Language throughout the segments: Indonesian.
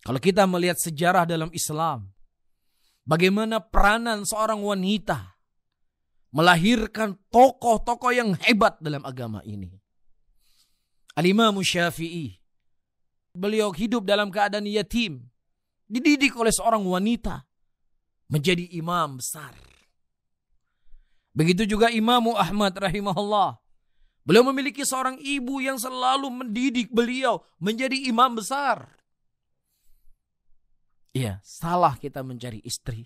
Kalau kita melihat sejarah dalam Islam, bagaimana peranan seorang wanita melahirkan tokoh-tokoh yang hebat dalam agama ini. Al-Imam beliau hidup dalam keadaan yatim, dididik oleh seorang wanita, menjadi imam besar. Begitu juga Imam Ahmad rahimahullah. Beliau memiliki seorang ibu yang selalu mendidik beliau menjadi imam besar. Iya, salah kita mencari istri.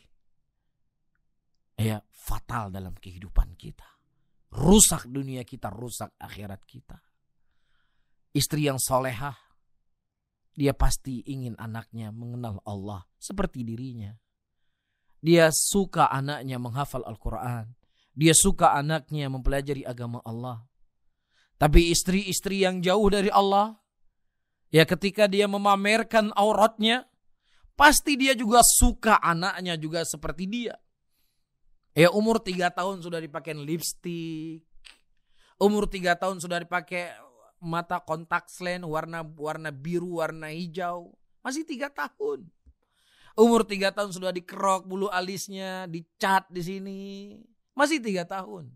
Iya, fatal dalam kehidupan kita. Rusak dunia kita, rusak akhirat kita. Istri yang solehah, dia pasti ingin anaknya mengenal Allah seperti dirinya. Dia suka anaknya menghafal Al-Quran. Dia suka anaknya mempelajari agama Allah. Tapi istri-istri yang jauh dari Allah, ya ketika dia memamerkan auratnya, Pasti dia juga suka anaknya juga seperti dia. Ya umur tiga tahun sudah dipakai lipstick. Umur tiga tahun sudah dipakai mata kontak lens warna warna biru, warna hijau. Masih tiga tahun. Umur tiga tahun sudah dikerok bulu alisnya, dicat di sini. Masih tiga tahun.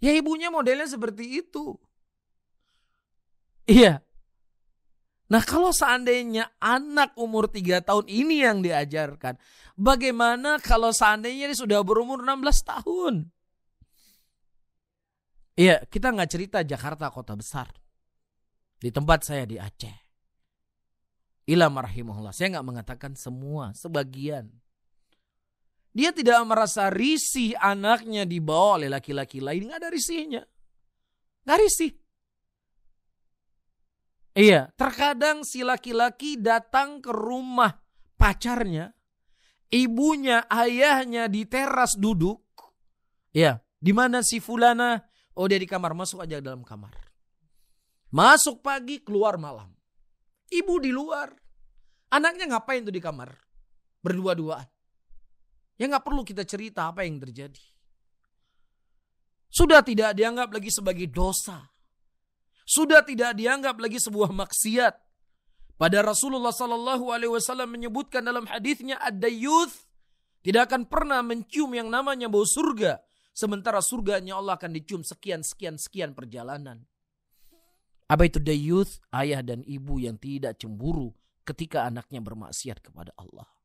Ya ibunya modelnya seperti itu. Iya. Nah kalau seandainya anak umur 3 tahun ini yang diajarkan. Bagaimana kalau seandainya dia sudah berumur 16 tahun? Iya kita nggak cerita Jakarta kota besar. Di tempat saya di Aceh. Ila marhimullah. Saya nggak mengatakan semua, sebagian. Dia tidak merasa risih anaknya dibawa oleh laki-laki lain. Nggak ada risihnya. Nggak risih. Iya, terkadang si laki-laki datang ke rumah pacarnya, ibunya, ayahnya di teras duduk. Iya, di mana si fulana? Oh, dia di kamar, masuk aja dalam kamar. Masuk pagi, keluar malam. Ibu di luar. Anaknya ngapain tuh di kamar? Berdua-duaan. Ya nggak perlu kita cerita apa yang terjadi. Sudah tidak dianggap lagi sebagai dosa sudah tidak dianggap lagi sebuah maksiat. Pada Rasulullah Sallallahu Alaihi Wasallam menyebutkan dalam hadisnya ada youth tidak akan pernah mencium yang namanya bau surga, sementara surganya Allah akan dicium sekian sekian sekian perjalanan. Apa itu dayuth? Ayah dan ibu yang tidak cemburu ketika anaknya bermaksiat kepada Allah.